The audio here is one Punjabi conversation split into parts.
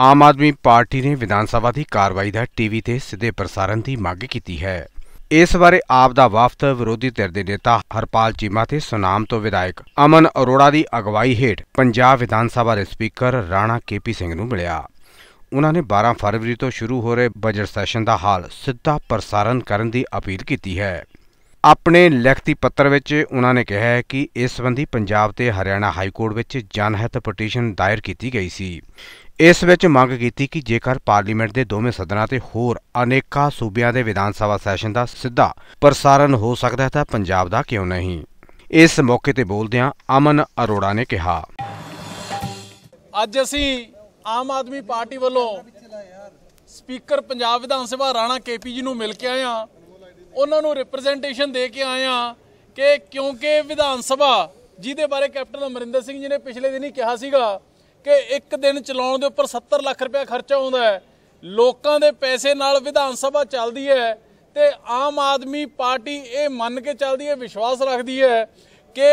ਆਮ ਆਦਮੀ ਪਾਰਟੀ ਨੇ ਵਿਧਾਨ ਸਭਾ ਦੀ ਕਾਰਵਾਈ ਦਾ ਟੀਵੀ ਤੇ ਸਿੱਧੇ ਪ੍ਰਸਾਰਣ ਦੀ ਮੰਗ ਕੀਤੀ ਹੈ ਇਸ ਬਾਰੇ ਆਪ ਦਾ ਵਫਦ ਵਿਰੋਧੀ ਧਿਰ ਦੇ ਨੇਤਾ ਹਰਪਾਲ ਚੀਮਾ ਤੇ ਸੁਨਾਮ ਤੋਂ ਵਿਧਾਇਕ ਅਮਨ ਅਰੋੜਾ ਦੀ ਅਗਵਾਈ ਹੇਠ ਪੰਜਾਬ ਵਿਧਾਨ ਸਭਾ ਦੇ ਸਪੀਕਰ ਰਾਣਾ ਕੇਪੀ ਸਿੰਘ ਨੂੰ ਮਿਲਿਆ ਉਹਨਾਂ ਨੇ 12 ਫਰਵਰੀ ਤੋਂ ਸ਼ੁਰੂ ਹੋ ਰਹੇ ਬਜਟ ਸੈਸ਼ਨ ਦਾ ਹਾਲ ਸਿੱਧਾ ਪ੍ਰਸਾਰਣ ਕਰਨ ਦੀ ਅਪੀਲ ਕੀਤੀ ਹੈ ਆਪਣੇ ਲਿਖਤੀ ਪੱਤਰ ਵਿੱਚ ਉਹਨਾਂ ਨੇ ਕਿਹਾ ਹੈ ਕਿ ਇਸ ਸੰਬੰਧੀ ਪੰਜਾਬ ਤੇ ਹਰਿਆਣਾ ਹਾਈ ਕੋਰਟ ਵਿੱਚ ਜਨਹਿਤ ਪਟੀਸ਼ਨ ਦਾਇਰ ਕੀਤੀ ਗਈ ਸੀ ਇਸ ਵਿੱਚ ਮੰਗ ਕੀਤੀ ਕਿ ਜੇਕਰ ਪਾਰਲੀਮੈਂਟ ਦੇ ਦੋਵੇਂ ਸਦਨਾਂ ਤੇ ਹੋਰ ਅਨੇਕਾਂ ਸੂਬਿਆਂ ਦੇ ਵਿਧਾਨ ਸਭਾ ਸੈਸ਼ਨ ਦਾ ਸਿੱਧਾ ਪ੍ਰਸਾਰਣ ਹੋ ਸਕਦਾ ਹੈ ਤਾਂ ਪੰਜਾਬ ਦਾ ਕਿਉਂ ਨਹੀਂ ਇਸ ਮੌਕੇ ਤੇ ਬੋਲਦਿਆਂ ਅਮਨ ਅਰੋੜਾ ਨੇ ਕਿਹਾ ਅੱਜ ਅਸੀਂ ਆਮ ਆਦਮੀ ਪਾਰਟੀ ਵੱਲੋਂ ਸਪੀਕਰ ਪੰਜਾਬ ਵਿਧਾਨ ਸਭਾ ਰਾਣਾ ਕੇਪੀ ਜੀ ਨੂੰ ਮਿਲ ਕੇ ਆਏ ਹਾਂ ਉਹਨਾਂ ਨੂੰ ਰਿਪਰੈਜ਼ੈਂਟੇਸ਼ਨ ਦੇ ਕੇ ਆਏ ਆ ਕਿ ਕਿਉਂਕਿ ਵਿਧਾਨ ਸਭਾ ਜਿਹਦੇ ਬਾਰੇ ਕੈਪਟਨ ਅਮਰਿੰਦਰ ਸਿੰਘ ਜੀ ਨੇ ਪਿਛਲੇ ਦਿਨ ਹੀ ਕਿਹਾ ਸੀਗਾ ਕਿ ਇੱਕ ਦਿਨ ਚਲਾਉਣ ਦੇ ਉੱਪਰ 70 ਲੱਖ ਰੁਪਏ ਖਰਚਾ ਹੁੰਦਾ ਹੈ ਲੋਕਾਂ ਦੇ ਪੈਸੇ ਨਾਲ ਵਿਧਾਨ ਸਭਾ ਚੱਲਦੀ ਹੈ ਤੇ ਆਮ ਆਦਮੀ ਪਾਰਟੀ ਇਹ ਮੰਨ ਕੇ ਚੱਲਦੀ ਹੈ ਵਿਸ਼ਵਾਸ ਰੱਖਦੀ ਹੈ ਕਿ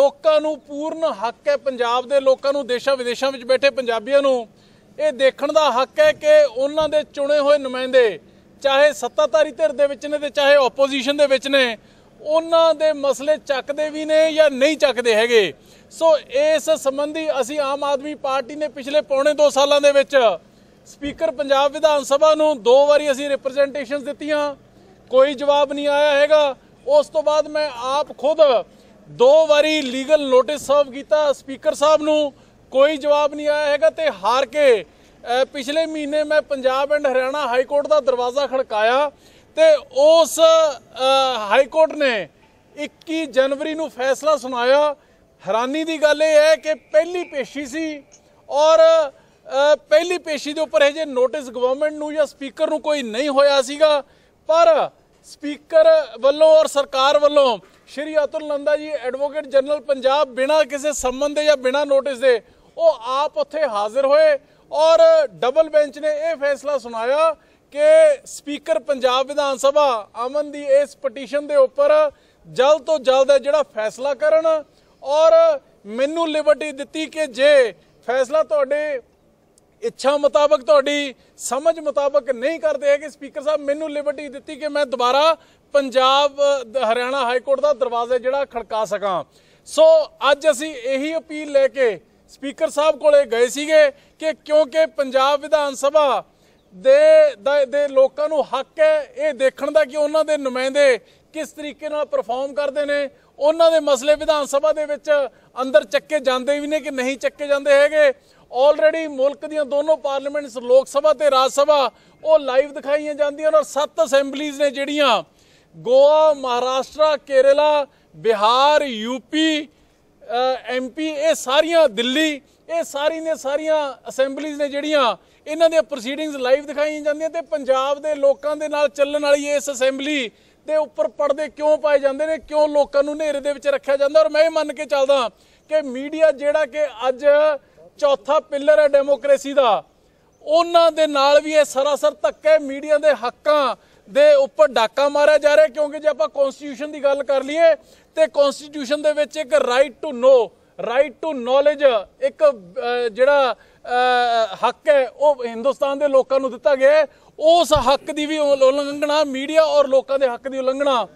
ਲੋਕਾਂ ਨੂੰ ਪੂਰਨ ਹੱਕ ਹੈ ਪੰਜਾਬ ਦੇ ਲੋਕਾਂ ਨੂੰ ਦੇਸ਼ਾਂ ਵਿਦੇਸ਼ਾਂ ਵਿੱਚ ਬੈਠੇ ਪੰਜਾਬੀਆਂ ਨੂੰ ਇਹ ਦੇਖਣ ਦਾ ਹੱਕ ਹੈ ਕਿ ਉਹਨਾਂ ਦੇ ਚੁਣੇ ਹੋਏ ਨੁਮਾਇੰਦੇ ਚਾਹੇ ਸੱਤਾਧਾਰੀ ਧਿਰ ਦੇ ਵਿੱਚ ਨੇ ਤੇ ਚਾਹੇ ਆਪੋਜੀਸ਼ਨ ਦੇ ਵਿੱਚ ਨੇ ਉਹਨਾਂ ਦੇ ਮਸਲੇ ਚੱਕਦੇ ਵੀ ਨੇ ਜਾਂ ਨਹੀਂ ਚੱਕਦੇ ਹੈਗੇ ਸੋ ਇਸ ਸੰਬੰਧੀ ਅਸੀਂ ਆਮ ਆਦਮੀ ਪਾਰਟੀ ਨੇ ਪਿਛਲੇ ਪੌਣੇ 2 ਸਾਲਾਂ ਦੇ ਵਿੱਚ ਸਪੀਕਰ ਪੰਜਾਬ ਵਿਧਾਨ ਸਭਾ ਨੂੰ ਦੋ ਵਾਰੀ ਅਸੀਂ ਰਿਪਰੈਜ਼ੈਂਟੇਸ਼ਨਸ ਦਿੱਤੀਆਂ ਕੋਈ ਜਵਾਬ ਨਹੀਂ ਆਇਆ ਹੈਗਾ ਉਸ ਤੋਂ ਬਾਅਦ ਮੈਂ ਆਪ ਖੁਦ ਦੋ ਵਾਰੀ ਲੀਗਲ ਨੋਟਿਸ ਸਰਵ ਕੀਤਾ ਸਪੀਕਰ ਸਾਹਿਬ ਨੂੰ ਕੋਈ ਜਵਾਬ ਨਹੀਂ ਆਇਆ ਹੈਗਾ ਤੇ ਹਾਰ ਕੇ ਪਿਛਲੇ ਮਹੀਨੇ ਮੈਂ Punjab and Haryana high court ਦਾ ਦਰਵਾਜ਼ਾ ਖੜਕਾਇਆ ਤੇ ਉਸ ਹਾਈ ਕੋਰਟ ਨੇ 21 ਜਨਵਰੀ ਨੂੰ ਫੈਸਲਾ ਸੁਣਾਇਆ ਹੈਰਾਨੀ ਦੀ ਗੱਲ ਇਹ ਹੈ ਕਿ ਪਹਿਲੀ ਪੇਸ਼ੀ ਸੀ ਔਰ ਪਹਿਲੀ ਪੇਸ਼ੀ ਦੇ ਉੱਪਰ ਹਜੇ ਨੋਟਿਸ ਗਵਰਨਮੈਂਟ ਨੂੰ ਜਾਂ ਸਪੀਕਰ ਨੂੰ ਕੋਈ ਨਹੀਂ ਹੋਇਆ ਸੀਗਾ ਪਰ ਸਪੀਕਰ ਵੱਲੋਂ ਔਰ ਸਰਕਾਰ ਵੱਲੋਂ ਸ਼੍ਰੀ ਅਤੁਲ ਨੰਦਾ ਜੀ ਐਡਵੋਕੇਟ ਜਨਰਲ ਪੰਜਾਬ ਬਿਨਾਂ ਕਿਸੇ ਸੰਬੰਧ ਦੇ ਜਾਂ ਬਿਨਾਂ ਨੋਟਿਸ ਦੇ ਉਹ ਆਪ ਉੱਥੇ ਹਾਜ਼ਰ ਹੋਏ ਔਰ ਡਬਲ ਬੈਂਚ ਨੇ ਇਹ ਫੈਸਲਾ ਸੁਣਾਇਆ ਕਿ ਸਪੀਕਰ ਪੰਜਾਬ ਵਿਧਾਨ ਸਭਾ ਅਮਨ ਦੀ ਇਸ ਪਟੀਸ਼ਨ ਦੇ ਉੱਪਰ ਜਲਦ ਤੋਂ ਜਲਦ ਜਿਹੜਾ ਫੈਸਲਾ ਕਰਨ ਔਰ ਮੈਨੂੰ ਲਿਬਰਟੀ ਦਿੱਤੀ ਕਿ ਜੇ ਫੈਸਲਾ ਤੁਹਾਡੇ ਇੱਛਾ ਮੁਤਾਬਕ ਤੁਹਾਡੀ ਸਮਝ ਮੁਤਾਬਕ ਨਹੀਂ ਕਰਦੇ ਹੈ ਕਿ ਸਪੀਕਰ ਸਾਹਿਬ ਮੈਨੂੰ ਲਿਬਰਟੀ ਦਿੱਤੀ ਕਿ ਮੈਂ ਦੁਬਾਰਾ ਪੰਜਾਬ ਹਰਿਆਣਾ ਹਾਈ ਕੋਰਟ ਦਾ ਦਰਵਾਜ਼ਾ ਜਿਹੜਾ ਖੜਕਾ ਸਕਾਂ ਸੋ ਅੱਜ ਅਸੀਂ ਇਹੀ ਅਪੀਲ ਲੈ ਕੇ ਸਪੀਕਰ ਸਾਹਿਬ ਕੋਲੇ ਗਏ ਸੀਗੇ ਕਿ ਕਿਉਂਕਿ ਪੰਜਾਬ ਵਿਧਾਨ ਸਭਾ ਦੇ ਦੇ ਲੋਕਾਂ ਨੂੰ ਹੱਕ ਹੈ ਇਹ ਦੇਖਣ ਦਾ ਕਿ ਉਹਨਾਂ ਦੇ ਨੁਮਾਇੰਦੇ ਕਿਸ ਤਰੀਕੇ ਨਾਲ ਪਰਫਾਰਮ ਕਰਦੇ ਨੇ ਉਹਨਾਂ ਦੇ ਮਸਲੇ ਵਿਧਾਨ ਸਭਾ ਦੇ ਵਿੱਚ ਅੰਦਰ ਚੱਕੇ ਜਾਂਦੇ ਵੀ ਨੇ ਕਿ ਨਹੀਂ ਚੱਕੇ ਜਾਂਦੇ ਹੈਗੇ ਆਲਰੇਡੀ ਮੁਲਕ ਦੀਆਂ ਦੋਨੋਂ ਪਾਰਲੀਮੈਂਟਸ ਲੋਕ ਸਭਾ ਤੇ ਰਾਜ ਸਭਾ ਉਹ ਲਾਈਵ ਦਿਖਾਈਆਂ ਜਾਂਦੀਆਂ ਔਰ ਸੱਤ ਅਸੈਂਬਲੀਜ਼ ਨੇ ਜਿਹੜੀਆਂ ਗੋਆ ਮਹਾਰਾਸ਼ਟਰਾ ਕੇਰਲਾ ਬਿਹਾਰ ਯੂਪੀ ਐਮਪੀ ਇਹ ਸਾਰੀਆਂ ਦਿੱਲੀ ਇਹ ਸਾਰੀ ਨੇ ਸਾਰੀਆਂ ਅਸੈਂਬਲੀਜ਼ ਨੇ ਜਿਹੜੀਆਂ ਇਹਨਾਂ ਦੀਆਂ ਪ੍ਰੋਸੀਡਿੰਗਸ ਲਾਈਵ ਦਿਖਾਈਆਂ ਜਾਂਦੀਆਂ ਤੇ ਪੰਜਾਬ ਦੇ ਲੋਕਾਂ ਦੇ ਨਾਲ ਚੱਲਣ ਵਾਲੀ ਇਸ ਅਸੈਂਬਲੀ ਦੇ ਉੱਪਰ ਪਰਦੇ ਕਿਉਂ ਪਾਏ ਜਾਂਦੇ ਨੇ ਕਿਉਂ ਲੋਕਾਂ ਨੂੰ ਹਨੇਰੇ ਦੇ ਵਿੱਚ ਰੱਖਿਆ ਜਾਂਦਾ ਔਰ ਮੈਂ ਇਹ ਮੰਨ ਕੇ ਚੱਲਦਾ ਕਿ ਮੀਡੀਆ ਜਿਹੜਾ ਕਿ ਅੱਜ ਚੌਥਾ ਪਿੱਲਰ ਹੈ ਡੈਮੋਕ੍ਰੇਸੀ ਦਾ ਉਹਨਾਂ ਦੇ ਨਾਲ ਵੀ ਇਹ ਸਰਾਸਰ ਧੱਕੇ ਮੀਡੀਆ ਦੇ ਹੱਕਾਂ ਦੇ ਉੱਪਰ ਡਾਕਾ ਮਾਰਿਆ ਜਾ ਰਿਹਾ ਕਿਉਂਕਿ ਜੇ ਆਪਾਂ ਕਨਸਟੀਟਿਊਸ਼ਨ ਦੀ ਗੱਲ ਕਰ ਲਈਏ ਤੇ ਕਨਸਟੀਟਿਊਸ਼ਨ ਦੇ ਵਿੱਚ ਇੱਕ right to know right to knowledge ਇੱਕ ਜਿਹੜਾ ਹੱਕ ਹੈ ਉਹ ਹਿੰਦੁਸਤਾਨ ਦੇ ਲੋਕਾਂ ਨੂੰ ਦਿੱਤਾ ਗਿਆ ਉਸ ਹੱਕ ਦੀ ਵੀ ਉਲੰਘਣਾ ਮੀਡੀਆ ਔਰ ਲੋਕਾਂ ਦੇ ਹੱਕ ਦੀ ਉਲੰਘਣਾ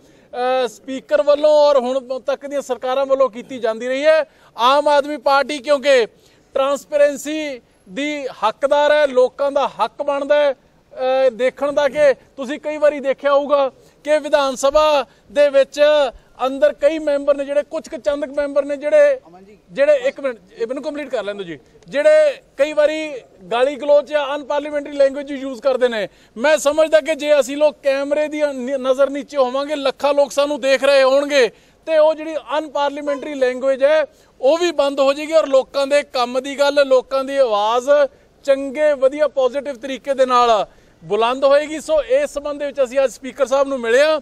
ਸਪੀਕਰ ਵੱਲੋਂ ਔਰ ਹੁਣ ਤੱਕ ਦੀਆਂ ਸਰਕਾਰਾਂ ਵੱਲੋਂ ਕੀਤੀ ਜਾਂਦੀ ਰਹੀ ਹੈ ਆਮ ਆਦਮੀ ਪਾਰਟੀ ਕਿਉਂਕਿ ਟਰਾਂਸਪੇਰੈਂਸੀ ਦੀ ਹੱਕਦਾਰ ਹੈ ਲੋਕਾਂ ਦਾ ਹੱਕ ਬਣਦਾ ਹੈ ਦੇਖਣ ਦਾ ਕਿ ਤੁਸੀਂ ਕਈ ਵਾਰੀ ਦੇਖਿਆ ਹੋਊਗਾ ਕਿ ਵਿਧਾਨ ਸਭਾ ਦੇ ਵਿੱਚ ਅੰਦਰ ਕਈ ਮੈਂਬਰ ਨੇ ਜਿਹੜੇ ਕੁਝ ਕੁ ਚੰਦਕ ਮੈਂਬਰ ਨੇ ਜਿਹੜੇ ਜਿਹੜੇ ਇੱਕ ਮਿੰਟ ਇਹ ਮੈਨੂੰ ਕੰਪਲੀਟ ਕਰ ਲੈਣ ਜੀ ਜਿਹੜੇ ਕਈ ਵਾਰੀ ਗਾਲੀ ਗਲੋਚ ਜਾਂ ਅਨਪਾਰਲੀਮੈਂਟਰੀ ਲੈਂਗੁਏਜ ਯੂਜ਼ ਕਰਦੇ ਨੇ ਮੈਂ ਸਮਝਦਾ ਕਿ ਜੇ ਅਸੀਂ ਲੋਕ ਕੈਮਰੇ ਦੀ ਨਜ਼ਰ ਨੀਚੇ ਹੋਵਾਂਗੇ ਲੱਖਾਂ ਲੋਕ ਸਾਨੂੰ ਦੇਖ ਰਹੇ ਹੋਣਗੇ ਤੇ ਉਹ ਜਿਹੜੀ ਅਨਪਾਰਲੀਮੈਂਟਰੀ ਲੈਂਗੁਏਜ ਹੈ ਉਹ ਵੀ ਬੰਦ ਹੋ ਜਾਏਗੀ ਔਰ ਲੋਕਾਂ ਦੇ ਕੰਮ ਦੀ ਗੱਲ ਲੋਕਾਂ ਦੀ ਆਵਾਜ਼ ਚੰਗੇ ਵਧੀਆ ਪੋਜ਼ਿਟਿਵ ਤਰੀਕੇ ਦੇ ਨਾਲ ਬੁਲੰਦ ਹੋਏਗੀ ਸੋ ਇਸ ਸੰਬੰਧ ਦੇ ਵਿੱਚ ਅਸੀਂ ਅੱਜ ਸਪੀਕਰ ਸਾਹਿਬ ਨੂੰ ਮਿਲੇ ਆ